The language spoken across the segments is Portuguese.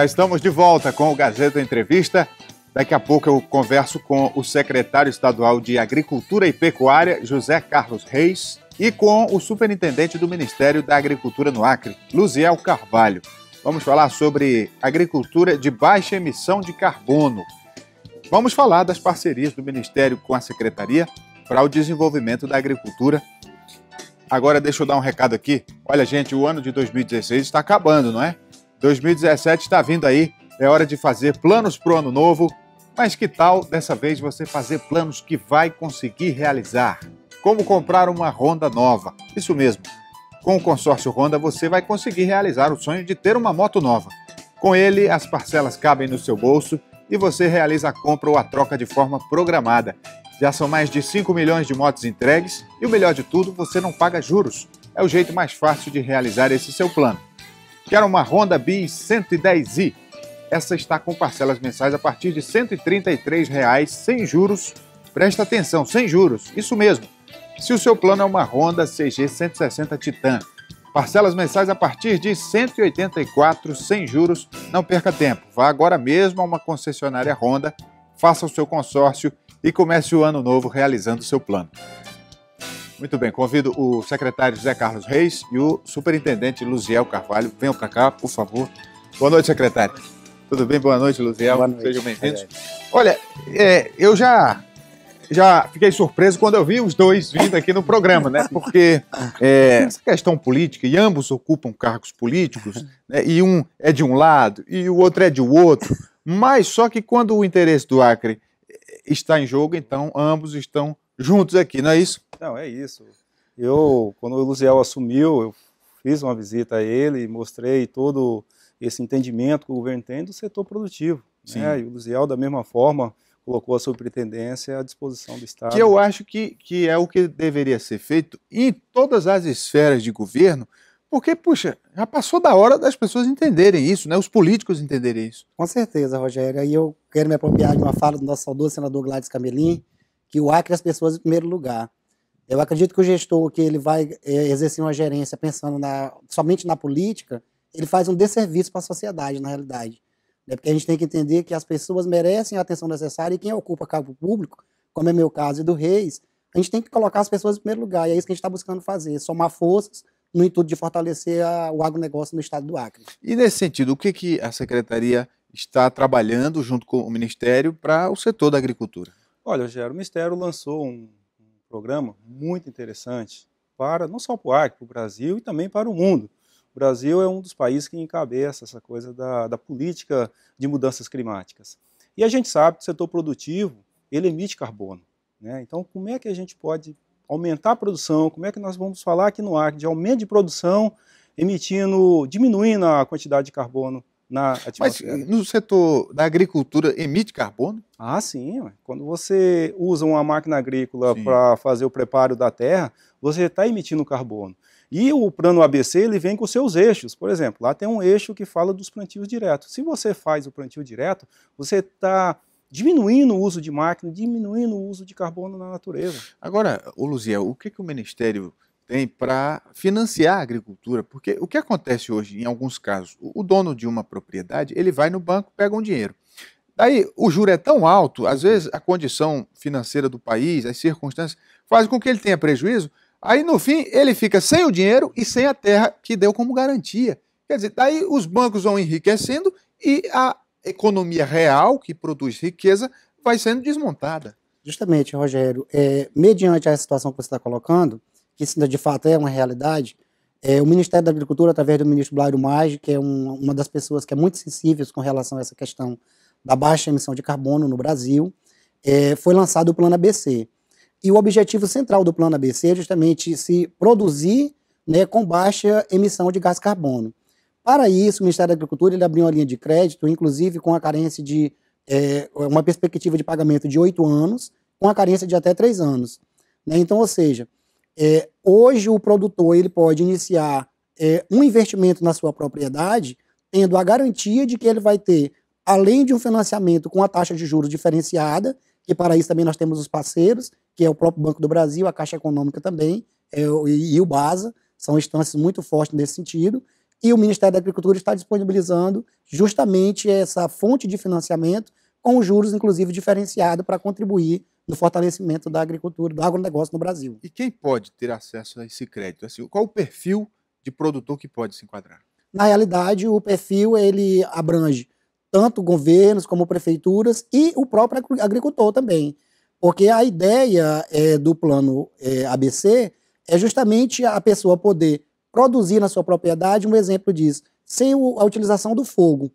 Já estamos de volta com o Gazeta Entrevista. Daqui a pouco eu converso com o secretário estadual de Agricultura e Pecuária, José Carlos Reis, e com o superintendente do Ministério da Agricultura no Acre, Luziel Carvalho. Vamos falar sobre agricultura de baixa emissão de carbono. Vamos falar das parcerias do Ministério com a Secretaria para o Desenvolvimento da Agricultura. Agora, deixa eu dar um recado aqui. Olha, gente, o ano de 2016 está acabando, não é? 2017 está vindo aí, é hora de fazer planos para o ano novo, mas que tal dessa vez você fazer planos que vai conseguir realizar? Como comprar uma Honda nova? Isso mesmo. Com o consórcio Honda você vai conseguir realizar o sonho de ter uma moto nova. Com ele, as parcelas cabem no seu bolso e você realiza a compra ou a troca de forma programada. Já são mais de 5 milhões de motos entregues e o melhor de tudo, você não paga juros. É o jeito mais fácil de realizar esse seu plano. Quer uma Honda Bis 110i? Essa está com parcelas mensais a partir de R$ 133,00 sem juros. Presta atenção, sem juros, isso mesmo. Se o seu plano é uma Honda CG 160 Titan, parcelas mensais a partir de R$ 184 sem juros, não perca tempo. Vá agora mesmo a uma concessionária Honda, faça o seu consórcio e comece o ano novo realizando seu plano. Muito bem, convido o secretário José Carlos Reis e o superintendente Luziel Carvalho. Venham para cá, por favor. Boa noite, secretário. Tudo bem? Boa noite, Luziel. Boa noite. Sejam bem-vindos. Olha, é, eu já já fiquei surpreso quando eu vi os dois vindo aqui no programa, né? Porque é, essa questão política, e ambos ocupam cargos políticos, né? e um é de um lado e o outro é de outro, mas só que quando o interesse do Acre está em jogo, então ambos estão juntos aqui, não é isso? Não, é isso. Eu, quando o Luziel assumiu, eu fiz uma visita a ele e mostrei todo esse entendimento que o governo tem do setor produtivo. Né? Sim. Né? E o Luziel, da mesma forma, colocou a superintendência à disposição do Estado. Que eu acho que, que é o que deveria ser feito em todas as esferas de governo, porque, puxa, já passou da hora das pessoas entenderem isso, né? os políticos entenderem isso. Com certeza, Rogério. E eu quero me apropriar de uma fala do nosso saudoso senador Gladys Camelim, que o Acre as pessoas em primeiro lugar. Eu acredito que o gestor que ele vai é, exercer uma gerência pensando na, somente na política, ele faz um desserviço para a sociedade, na realidade. É Porque a gente tem que entender que as pessoas merecem a atenção necessária e quem ocupa cargo público, como é meu caso e do Reis, a gente tem que colocar as pessoas em primeiro lugar. E é isso que a gente está buscando fazer, somar forças no intuito de fortalecer a, o agronegócio no estado do Acre. E nesse sentido, o que, que a Secretaria está trabalhando junto com o Ministério para o setor da agricultura? Olha, Rogério, o Ministério lançou um, um programa muito interessante para não só para o Acre, para o Brasil e também para o mundo. O Brasil é um dos países que encabeça essa coisa da, da política de mudanças climáticas. E a gente sabe que o setor produtivo ele emite carbono. Né? Então, como é que a gente pode aumentar a produção? Como é que nós vamos falar aqui no Acre de aumento de produção, emitindo, diminuindo a quantidade de carbono na atmosfera. Mas eh, no setor da agricultura emite carbono? Ah, sim. Quando você usa uma máquina agrícola para fazer o preparo da terra, você está emitindo carbono. E o plano ABC ele vem com seus eixos. Por exemplo, lá tem um eixo que fala dos plantios diretos. Se você faz o plantio direto, você está diminuindo o uso de máquina, diminuindo o uso de carbono na natureza. Agora, ô Luziel, o que, que o Ministério tem para financiar a agricultura, porque o que acontece hoje, em alguns casos, o dono de uma propriedade, ele vai no banco, pega um dinheiro. Daí o juro é tão alto, às vezes a condição financeira do país, as circunstâncias, faz com que ele tenha prejuízo, aí no fim ele fica sem o dinheiro e sem a terra que deu como garantia. Quer dizer, daí os bancos vão enriquecendo e a economia real, que produz riqueza, vai sendo desmontada. Justamente, Rogério, é, mediante a situação que você está colocando, que isso de fato é uma realidade, é, o Ministério da Agricultura, através do ministro Blairo Maggi, que é um, uma das pessoas que é muito sensível com relação a essa questão da baixa emissão de carbono no Brasil, é, foi lançado o Plano ABC. E o objetivo central do Plano ABC é justamente se produzir né, com baixa emissão de gás carbono. Para isso, o Ministério da Agricultura ele abriu uma linha de crédito, inclusive com a carência de é, uma perspectiva de pagamento de oito anos, com a carência de até três anos. Né? Então, ou seja, é, hoje o produtor ele pode iniciar é, um investimento na sua propriedade, tendo a garantia de que ele vai ter, além de um financiamento com a taxa de juros diferenciada, que para isso também nós temos os parceiros, que é o próprio Banco do Brasil, a Caixa Econômica também, é, e o BASA, são instâncias muito fortes nesse sentido, e o Ministério da Agricultura está disponibilizando justamente essa fonte de financiamento com juros, inclusive, diferenciado para contribuir no fortalecimento da agricultura, do agronegócio no Brasil. E quem pode ter acesso a esse crédito? Assim, qual o perfil de produtor que pode se enquadrar? Na realidade, o perfil ele abrange tanto governos como prefeituras e o próprio agricultor também. Porque a ideia é, do plano é, ABC é justamente a pessoa poder produzir na sua propriedade, um exemplo disso, sem o, a utilização do fogo.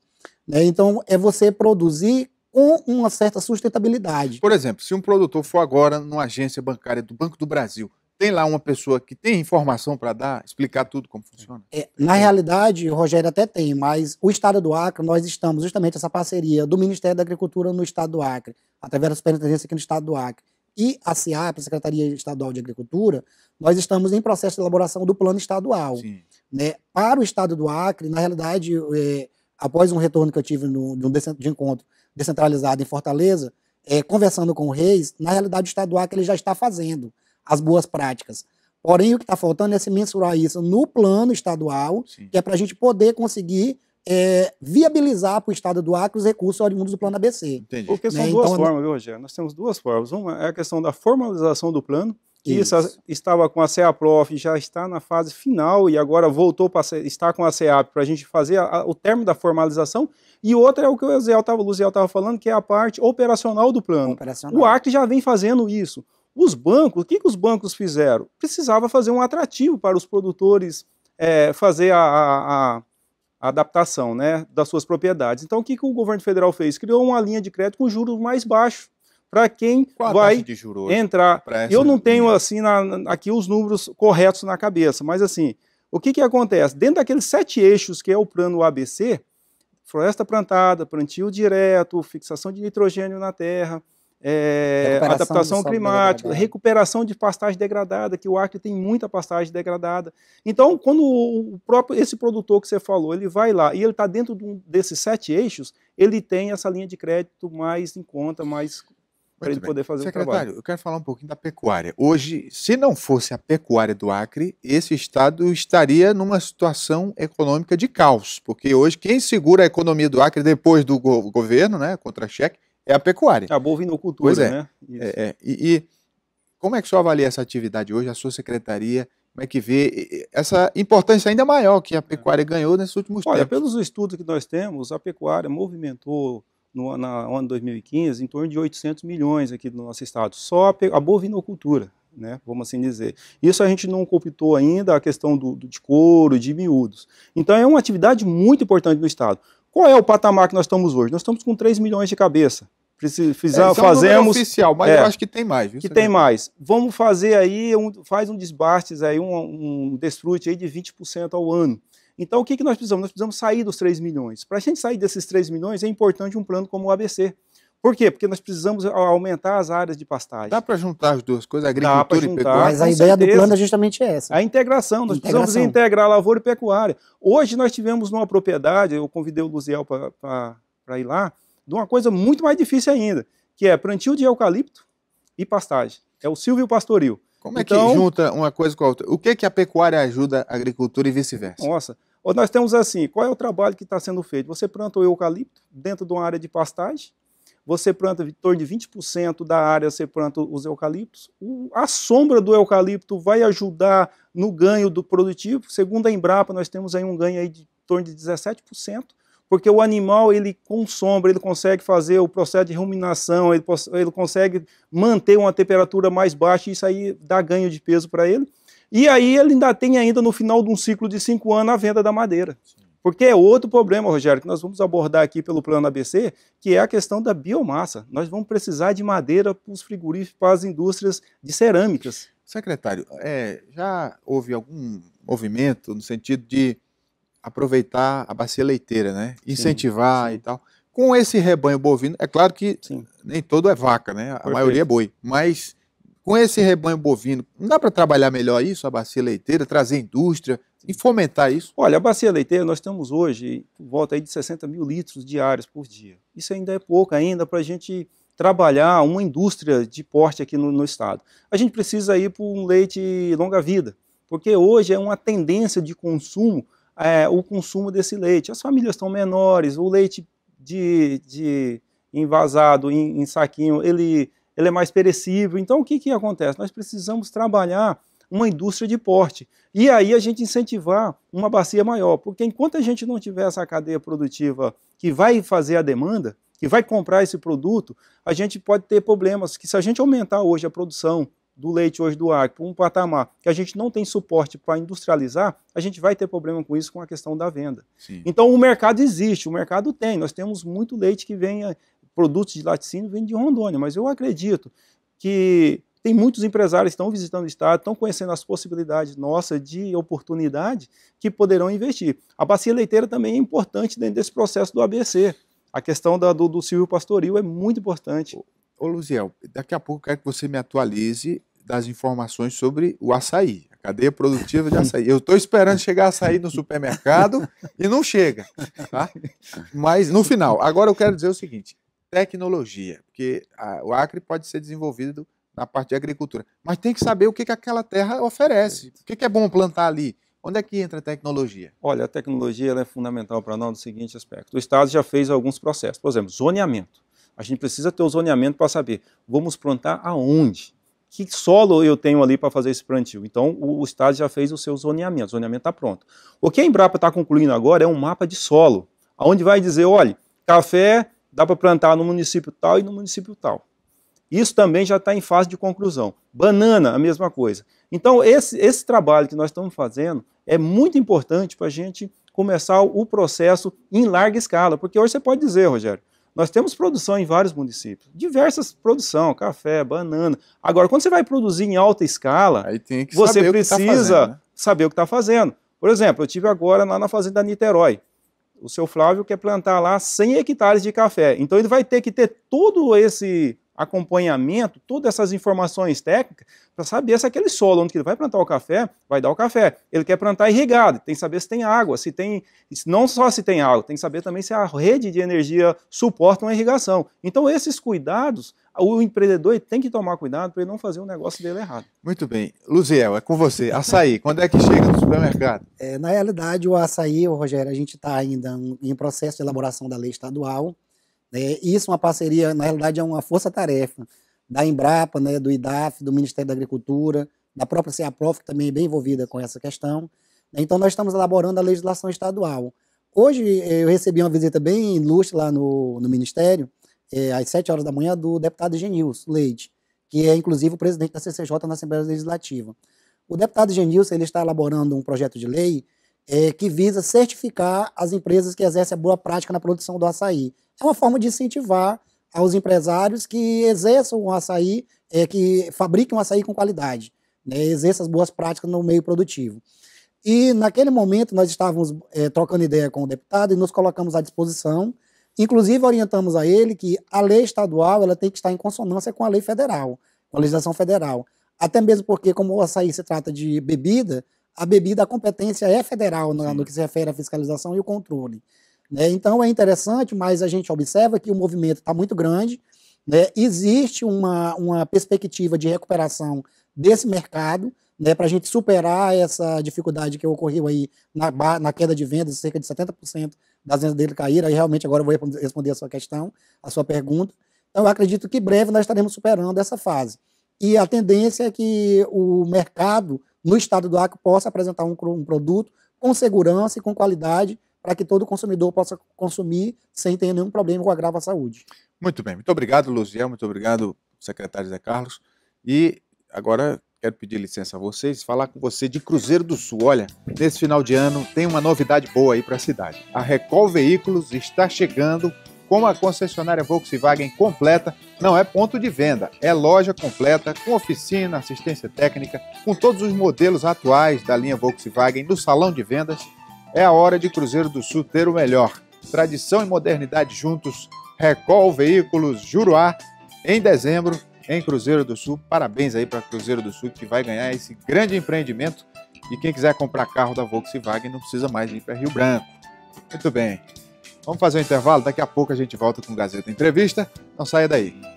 Né? Então, é você produzir com uma certa sustentabilidade. Por exemplo, se um produtor for agora numa agência bancária do Banco do Brasil, tem lá uma pessoa que tem informação para dar, explicar tudo como funciona? É, na é. realidade, o Rogério até tem, mas o Estado do Acre, nós estamos justamente essa parceria do Ministério da Agricultura no Estado do Acre, através da Superintendência aqui no Estado do Acre, e a SEAP, Secretaria Estadual de Agricultura, nós estamos em processo de elaboração do plano estadual. Sim. Né? Para o Estado do Acre, na realidade, é, após um retorno que eu tive no, de um de encontro descentralizado em Fortaleza, é, conversando com o Reis, na realidade estadual que ele já está fazendo as boas práticas. Porém, o que está faltando é se mensurar isso no plano estadual, Sim. que é para a gente poder conseguir é, viabilizar para o estado do Acre os recursos oriundos do plano ABC. Entendi. Porque são né? duas então, é formas, viu, Rogério? Nós temos duas formas. Uma é a questão da formalização do plano, que Isso. estava com a CEAPROF, já está na fase final e agora voltou para estar com a CEAP para a gente fazer a, o termo da formalização. E outra é o que o Luziel estava falando, que é a parte operacional do plano. Operacional. O Acre já vem fazendo isso. Os bancos, o que, que os bancos fizeram? Precisava fazer um atrativo para os produtores é, fazer a, a, a adaptação né, das suas propriedades. Então, o que, que o governo federal fez? Criou uma linha de crédito com juros mais baixos para quem Qual vai entrar. Eu não tenho hum. assim na, aqui os números corretos na cabeça, mas assim, o que, que acontece? Dentro daqueles sete eixos que é o plano ABC, floresta plantada, plantio direto, fixação de nitrogênio na terra, é, adaptação climática, recuperação de pastagem degradada, que o Acre tem muita pastagem degradada. Então, quando o próprio esse produtor que você falou, ele vai lá e ele está dentro de um desses sete eixos, ele tem essa linha de crédito mais em conta, mais para ele bem. poder fazer Secretário, o trabalho. eu quero falar um pouquinho da pecuária. Hoje, se não fosse a pecuária do Acre, esse estado estaria numa situação econômica de caos, porque hoje quem segura a economia do Acre depois do go governo, né, contra-cheque, é a pecuária. A bovinocultura, pois é. né? É, é. E, e, como é que o senhor avalia essa atividade hoje, a sua secretaria, como é que vê essa importância ainda maior que a é. pecuária ganhou nesses últimos Olha, tempos? Olha, pelos estudos que nós temos, a pecuária movimentou no, na ano 2015, em torno de 800 milhões aqui do nosso estado, só a, a bovinocultura, né, vamos assim dizer. Isso a gente não cooptou ainda a questão do, do, de couro, de miúdos. Então é uma atividade muito importante no estado. Qual é o patamar que nós estamos hoje? Nós estamos com 3 milhões de cabeça. Fizemos, é, é fazemos, é oficial, mas é, eu acho que tem mais. Viu, que tem mais. Vamos fazer aí, um, faz um desbastes aí, um, um desfrute aí de 20% ao ano. Então, o que, que nós precisamos? Nós precisamos sair dos 3 milhões. Para a gente sair desses 3 milhões, é importante um plano como o ABC. Por quê? Porque nós precisamos é, aumentar as áreas de pastagem. Dá para juntar as duas coisas, agricultura juntar, e pecuária? Mas a ideia certeza. do plano é justamente essa. A integração, nós integração. precisamos integrar lavoura e pecuária. Hoje nós tivemos numa propriedade, eu convidei o Luziel para ir lá, de uma coisa muito mais difícil ainda, que é plantio de eucalipto e pastagem. É o silvio pastoril. Como então, é que então, junta uma coisa com a outra? O que, que a pecuária ajuda a agricultura e vice-versa? Nossa, nós temos assim, qual é o trabalho que está sendo feito? Você planta o eucalipto dentro de uma área de pastagem, você planta em torno de 20% da área, você planta os eucaliptos. a sombra do eucalipto vai ajudar no ganho do produtivo. Segundo a Embrapa, nós temos aí um ganho aí de torno de 17% porque o animal ele com sombra ele consegue fazer o processo de ruminação, ele, ele consegue manter uma temperatura mais baixa e isso aí dá ganho de peso para ele. E aí ele ainda tem ainda no final de um ciclo de cinco anos a venda da madeira. Porque é outro problema, Rogério, que nós vamos abordar aqui pelo plano ABC, que é a questão da biomassa. Nós vamos precisar de madeira para os frigoríficos, para as indústrias de cerâmicas. Secretário, é, já houve algum movimento no sentido de aproveitar a bacia leiteira, né? Incentivar sim, sim. e tal. Com esse rebanho bovino, é claro que sim. nem todo é vaca, né? A Perfeito. maioria é boi. Mas com esse rebanho bovino, não dá para trabalhar melhor isso, a bacia leiteira, trazer indústria e fomentar isso? Olha, a bacia leiteira nós temos hoje volta aí de 60 mil litros diários por dia. Isso ainda é pouco ainda para a gente trabalhar uma indústria de porte aqui no, no estado. A gente precisa ir para um leite longa vida, porque hoje é uma tendência de consumo é, o consumo desse leite. As famílias estão menores, o leite de, de envasado em, em, saquinho, ele, ele é mais perecível. Então, o que, que acontece? Nós precisamos trabalhar uma indústria de porte. E aí a gente incentivar uma bacia maior, porque enquanto a gente não tiver essa cadeia produtiva que vai fazer a demanda, que vai comprar esse produto, a gente pode ter problemas que se a gente aumentar hoje a produção do leite hoje do agro para um patamar que a gente não tem suporte para industrializar, a gente vai ter problema com isso com a questão da venda. Sim. Então o mercado existe, o mercado tem. Nós temos muito leite que vem, eh, produtos de laticínio vêm de Rondônia, mas eu acredito que tem muitos empresários que estão visitando o estado, estão conhecendo as possibilidades nossas de oportunidade que poderão investir. A bacia leiteira também é importante dentro desse processo do ABC. A questão da, do, do silvio pastoril é muito importante. Ô, Luziel, daqui a pouco eu quero que você me atualize das informações sobre o açaí, a cadeia produtiva de açaí. Eu estou esperando chegar açaí no supermercado e não chega, tá? Mas no final, agora eu quero dizer o seguinte: tecnologia, porque a, o Acre pode ser desenvolvido na parte de agricultura, mas tem que saber o que, que aquela terra oferece, o que, que é bom plantar ali. Onde é que entra a tecnologia? Olha, a tecnologia é fundamental para nós no seguinte aspecto. O Estado já fez alguns processos, por exemplo, zoneamento. A gente precisa ter o zoneamento para saber, vamos plantar aonde? Que solo eu tenho ali para fazer esse plantio? Então, o, o, Estado já fez o seu zoneamento, o zoneamento está pronto. O que a Embrapa está concluindo agora é um mapa de solo, onde vai dizer, olha, café dá para plantar no município tal e no município tal. Isso também já está em fase de conclusão. Banana, a mesma coisa. Então, esse, esse trabalho que nós estamos fazendo é muito importante para a gente começar o processo em larga escala, porque hoje você pode dizer, Rogério, nós temos produção em vários municípios, diversas produção, café, banana. Agora, quando você vai produzir em alta escala, você saber tá precisa tá fazendo, né? saber o que está fazendo. Por exemplo, eu tive agora lá na fazenda Niterói. O seu Flávio quer plantar lá 100 hectares de café. Então ele vai ter que ter todo esse acompanhamento, todas essas informações técnicas para saber se aquele solo onde ele vai plantar o café vai dar o café. Ele quer plantar irrigado, tem que saber se tem água, se tem não só se tem água, tem que saber também se a rede de energia suporta uma irrigação. Então esses cuidados o empreendedor tem que tomar cuidado para ele não fazer o um negócio dele errado. Muito bem. Luziel, é com você. Açaí, quando é que chega no supermercado? É, na realidade, o açaí, Rogério, a gente está ainda em processo de elaboração da lei estadual. Né? Isso Isso, é uma parceria, na realidade, é uma força-tarefa da Embrapa, né, do IDAF, do Ministério da Agricultura, da própria CEAPROF, que também é bem envolvida com essa questão. Né? Então, nós estamos elaborando a legislação estadual. Hoje, eh, eu recebi uma visita bem ilustre lá no, no Ministério, é, às 7 horas da manhã, do deputado Genilson Leite, que é, inclusive, o presidente da CCJ na Assembleia Legislativa. O deputado Genilson ele está elaborando um projeto de lei é, que visa certificar as empresas que exercem a boa prática na produção do açaí é uma forma de incentivar aos empresários que exerçam o açaí, é, que fabriquem um açaí com qualidade, né, exerçam as boas práticas no meio produtivo. E naquele momento nós estávamos é, trocando ideia com o deputado e nos colocamos à disposição, inclusive orientamos a ele que a lei estadual ela tem que estar em consonância com a lei federal, com a legislação federal. Até mesmo porque, como o açaí se trata de bebida, a bebida, a competência é federal no, no que se refere à fiscalização e o controle. Né? Então é interessante, mas a gente observa que o movimento está muito grande. Né? Existe uma, uma perspectiva de recuperação desse mercado né, para a gente superar essa dificuldade que ocorreu aí na, na queda de vendas, cerca de 70% das vendas dele caíram. Aí realmente agora eu vou responder a sua questão, a sua pergunta. Então eu acredito que breve nós estaremos superando essa fase. E a tendência é que o mercado no estado do Acre possa apresentar um, um produto com segurança e com qualidade para que todo consumidor possa consumir sem ter nenhum problema com agravo à saúde. Muito bem, muito obrigado, Luziel, muito obrigado, secretário Zé Carlos. E agora quero pedir licença a vocês, falar com você de Cruzeiro do Sul. Olha, nesse final de ano tem uma novidade boa aí para a cidade. A Recol Veículos está chegando com a concessionária Volkswagen completa. Não é ponto de venda, é loja completa, com oficina, assistência técnica, com todos os modelos atuais da linha Volkswagen no salão de vendas é a hora de Cruzeiro do Sul ter o melhor. Tradição e modernidade juntos. Recol Veículos Juruá, em dezembro, em Cruzeiro do Sul. Parabéns aí para Cruzeiro do Sul que vai ganhar esse grande empreendimento. E quem quiser comprar carro da Volkswagen não precisa mais ir para Rio Branco. Muito bem. Vamos fazer um intervalo, daqui a pouco a gente volta com Gazeta Entrevista. Não saia daí.